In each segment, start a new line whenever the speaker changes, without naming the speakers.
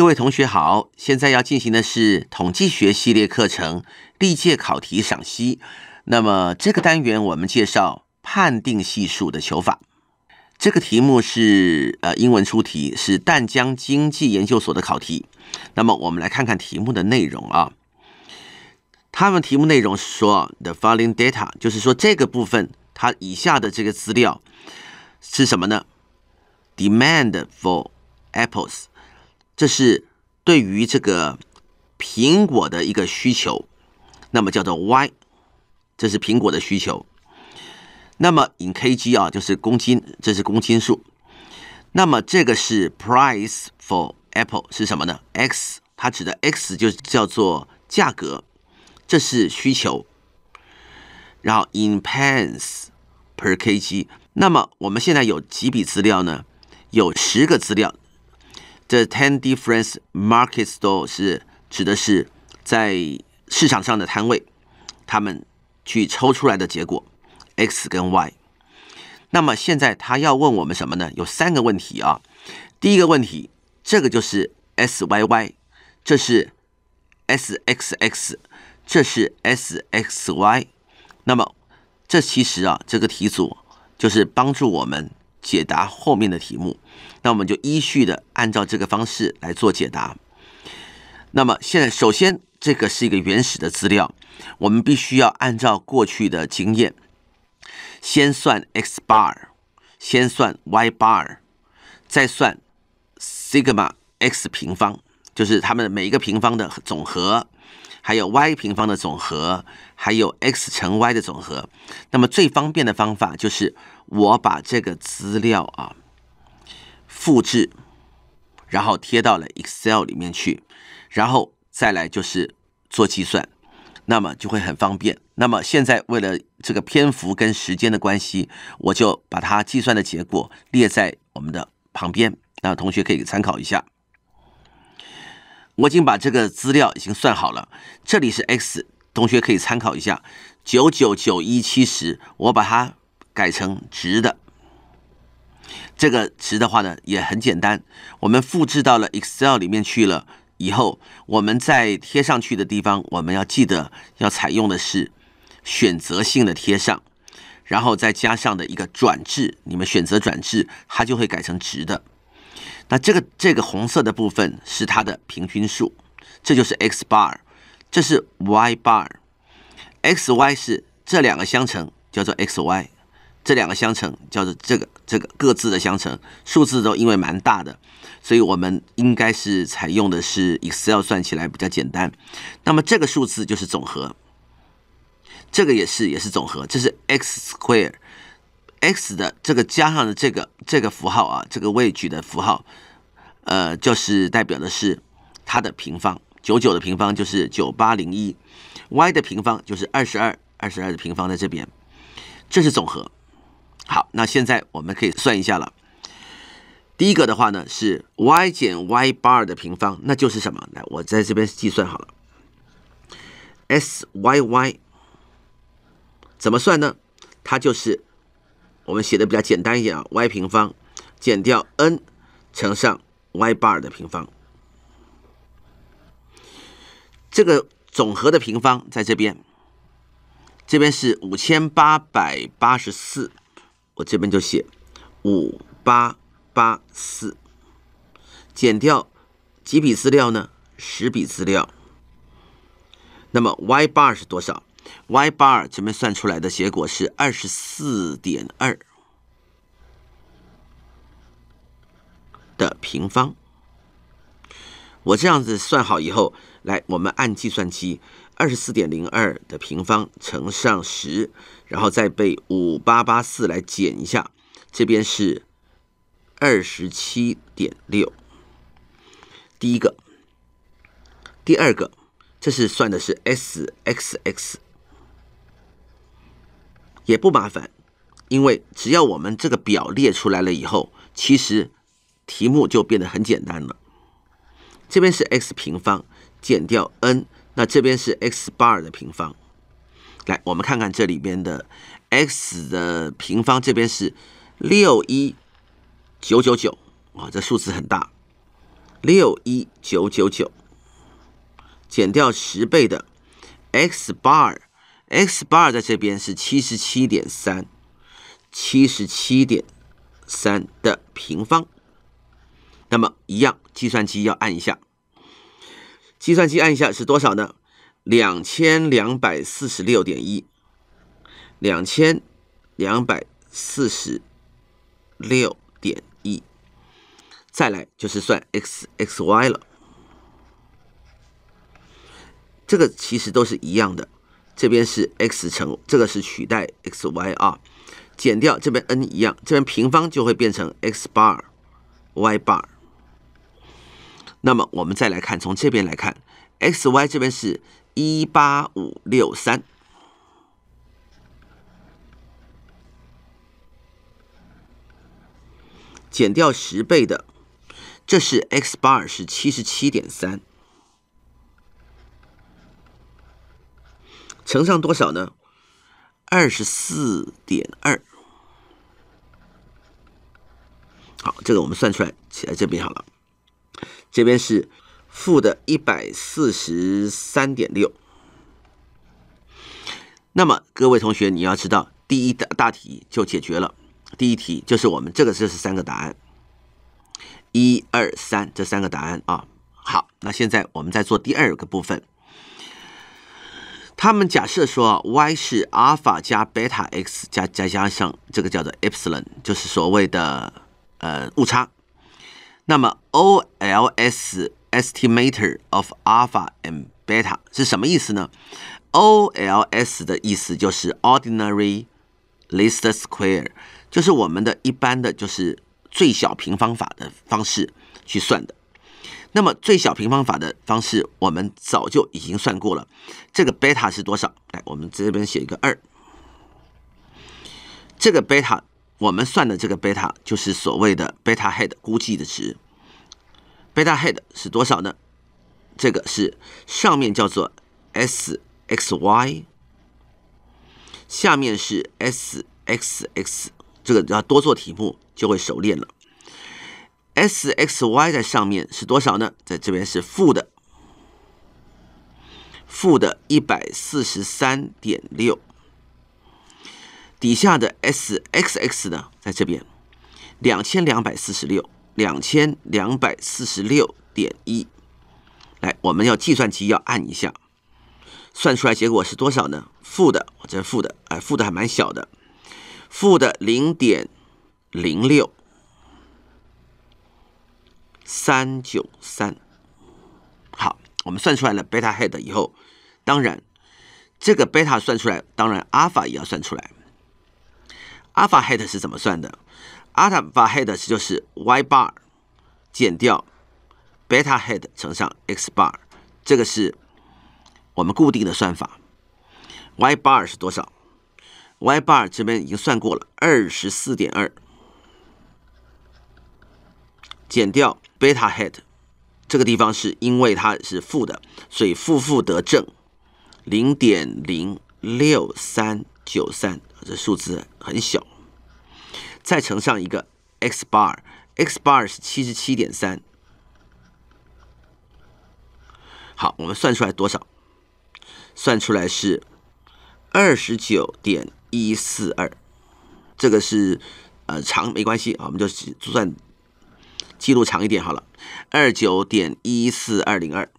各位同学好，现在要进行的是统计学系列课程历届考题赏析。那么这个单元我们介绍判定系数的求法。这个题目是呃英文出题，是淡江经济研究所的考题。那么我们来看看题目的内容啊。他们题目内容是说：the following data，就是说这个部分它以下的这个资料是什么呢？Demand for apples。这是对于这个苹果的一个需求，那么叫做 Y，这是苹果的需求。那么 in kg 啊，就是公斤，这是公斤数。那么这个是 price for apple 是什么呢？X，它指的 X 就是叫做价格，这是需求。然后 in p e n c s per kg，那么我们现在有几笔资料呢？有十个资料。这 ten difference market store 是指的是在市场上的摊位，他们去抽出来的结果 x 跟 y。那么现在他要问我们什么呢？有三个问题啊。第一个问题，这个就是 syy，这是 sxx，这是 sxy。那么这其实啊，这个题组就是帮助我们。解答后面的题目，那我们就依序的按照这个方式来做解答。那么现在，首先这个是一个原始的资料，我们必须要按照过去的经验，先算 x bar，先算 y bar，再算 sigma x 平方，就是它们每一个平方的总和。还有 y 平方的总和，还有 x 乘 y 的总和。那么最方便的方法就是我把这个资料啊复制，然后贴到了 Excel 里面去，然后再来就是做计算，那么就会很方便。那么现在为了这个篇幅跟时间的关系，我就把它计算的结果列在我们的旁边，那同学可以参考一下。我已经把这个资料已经算好了，这里是 X 同学可以参考一下，九九九一七十，我把它改成值的。这个值的话呢，也很简单，我们复制到了 Excel 里面去了以后，我们在贴上去的地方，我们要记得要采用的是选择性的贴上，然后再加上的一个转置，你们选择转置，它就会改成值的。那这个这个红色的部分是它的平均数，这就是 x bar，这是 y bar，x y 是这两个相乘叫做 x y，这两个相乘叫做这个这个各自的相乘，数字都因为蛮大的，所以我们应该是采用的是 Excel 算起来比较简单。那么这个数字就是总和，这个也是也是总和，这是 x square。x 的这个加上的这个这个符号啊，这个位置的符号，呃，就是代表的是它的平方，九九的平方就是九八零一，y 的平方就是二十二，二十二的平方在这边，这是总和。好，那现在我们可以算一下了。第一个的话呢是 y 减 y bar 的平方，那就是什么？来，我在这边计算好了。syy 怎么算呢？它就是。我们写的比较简单一点啊，y 平方减掉 n 乘上 y bar 的平方，这个总和的平方在这边，这边是五千八百八十四，我这边就写五八八四，减掉几笔资料呢？十笔资料，那么 y bar 是多少？y bar 前面算出来的结果是二十四点二的平方，我这样子算好以后，来我们按计算机，二十四点零二的平方乘上十，然后再被五八八四来减一下，这边是二十七点六。第一个，第二个，这是算的是 sxx。也不麻烦，因为只要我们这个表列出来了以后，其实题目就变得很简单了。这边是 x 平方减掉 n，那这边是 x bar 的平方。来，我们看看这里边的 x 的平方，这边是六一九九九啊，这数字很大，六一九九九减掉十倍的 x bar。x bar 在这边是七十七点三，七十七点三的平方。那么一样，计算机要按一下。计算机按一下是多少呢？两千两百四十六点一，两千两百四十六点一。再来就是算 xxy 了。这个其实都是一样的。这边是 x 乘，这个是取代 xy 啊，减掉这边 n 一样，这边平方就会变成 x bar y bar。那么我们再来看，从这边来看，xy 这边是一八五六三，减掉十倍的，这是 x bar 是七十七点三。乘上多少呢？二十四点二。好，这个我们算出来，写在这边好了。这边是负的一百四十三点六。那么各位同学，你要知道，第一大大题就解决了。第一题就是我们这个，这是三个答案，一二三这三个答案啊。好，那现在我们再做第二个部分。他们假设说，y 是阿尔法加贝塔 x 加再加上这个叫做 epsilon，就是所谓的呃误差。那么 OLS estimator of 阿尔法 e 贝塔是什么意思呢？OLS 的意思就是 ordinary least square，就是我们的一般的就是最小平方法的方式去算的。那么最小平方法的方式，我们早就已经算过了。这个贝塔是多少？来，我们这边写一个二。这个贝塔，我们算的这个贝塔，就是所谓的贝塔 h e a d 估计的值。贝塔 h e a d 是多少呢？这个是上面叫做 sxy，下面是 sxx。这个要多做题目就会熟练了。SXY 在上面是多少呢？在这边是负的，负的一百四十三点六。底下的 SXX 呢？在这边两千两百四十六，两千两百四十六点一。来，我们要计算机要按一下，算出来结果是多少呢？负的，我这负的，哎，负的还蛮小的，负的零点零六。三九三，好，我们算出来了贝塔 h e a d 以后，当然这个贝塔算出来，当然阿尔法也要算出来。阿尔法 h e a d 是怎么算的？阿尔法 h e a 是就是 y bar 减掉贝塔 h e a d 乘上 x bar，这个是我们固定的算法。y bar 是多少？y bar 这边已经算过了，二十四点二，减掉。Beta hat 这个地方是因为它是负的，所以负负得正，零点零六三九三，这数字很小。再乘上一个 x bar，x bar 是七十七点三。好，我们算出来多少？算出来是二十九点一四二。这个是呃长没关系啊，我们就只算。记录长一点好了，二九点一四二零二。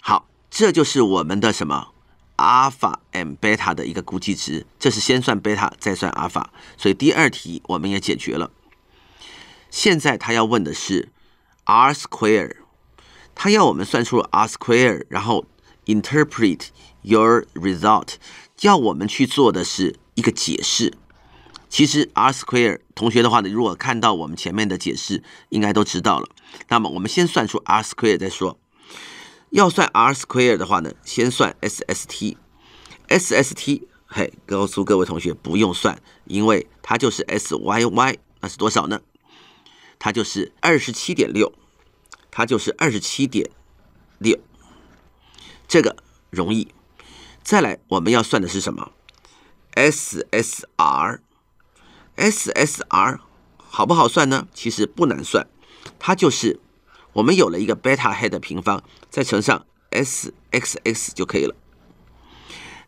好，这就是我们的什么阿尔法和贝塔的一个估计值。这是先算贝塔，再算阿尔法。所以第二题我们也解决了。现在他要问的是 R square，他要我们算出 R square，然后 interpret your result，要我们去做的是一个解释。其实 R square 同学的话呢，如果看到我们前面的解释，应该都知道了。那么我们先算出 R square 再说。要算 R square 的话呢，先算 SST。SST 嘿，告诉各位同学不用算，因为它就是 SYY，那是多少呢？它就是二十七点六，它就是二十七点六，这个容易。再来，我们要算的是什么？SSR。SSR 好不好算呢？其实不难算，它就是我们有了一个贝塔 h e head 的平方，再乘上 SXX 就可以了。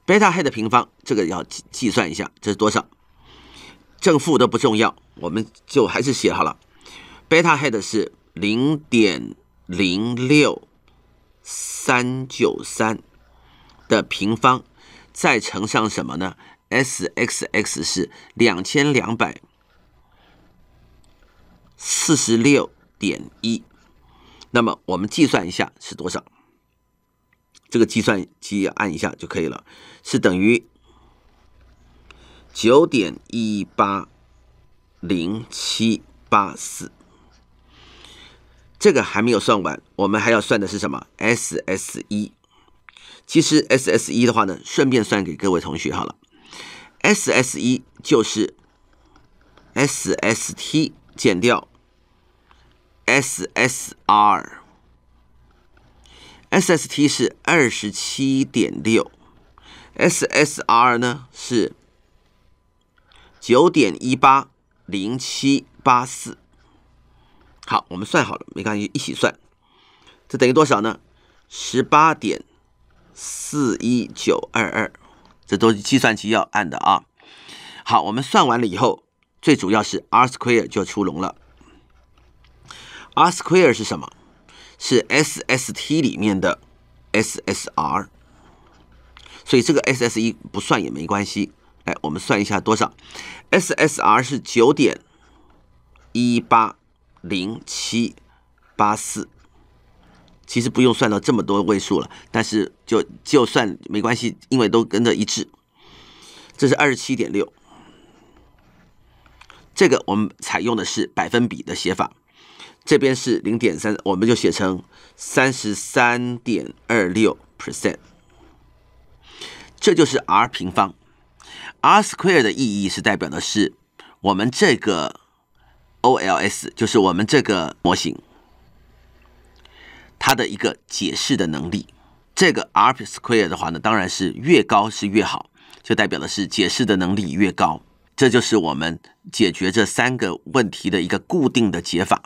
贝塔 h e a 的平方，这个要计计算一下，这是多少？正负都不重要，我们就还是写好了。贝塔 head 是零点零六三九三的平方，再乘上什么呢？SXX 是两千两百四十六点一，那么我们计算一下是多少？这个计算机按一下就可以了，是等于九点一八零七八四。这个还没有算完，我们还要算的是什么 s s 一。其实 s s 一的话呢，顺便算给各位同学好了。s s 一就是 SST 减掉 SSR，SST 是二十七点六，SSR 呢是九点一八零七八四。好，我们算好了，没关系，一起算，这等于多少呢？十八点四一九二二。这都是计算机要按的啊。好，我们算完了以后，最主要是 R square 就出笼了。R square 是什么？是 SST 里面的 SSR。所以这个 s s 一不算也没关系。哎，我们算一下多少？SSR 是九点一八零七八四。其实不用算到这么多位数了，但是就就算没关系，因为都跟着一致。这是二十七点六，这个我们采用的是百分比的写法，这边是零点三，我们就写成三十三点二六 percent。这就是 R 平方，R square 的意义是代表的是我们这个 OLS，就是我们这个模型。它的一个解释的能力，这个 R s q u a r e 的话呢，当然是越高是越好，就代表的是解释的能力越高。这就是我们解决这三个问题的一个固定的解法。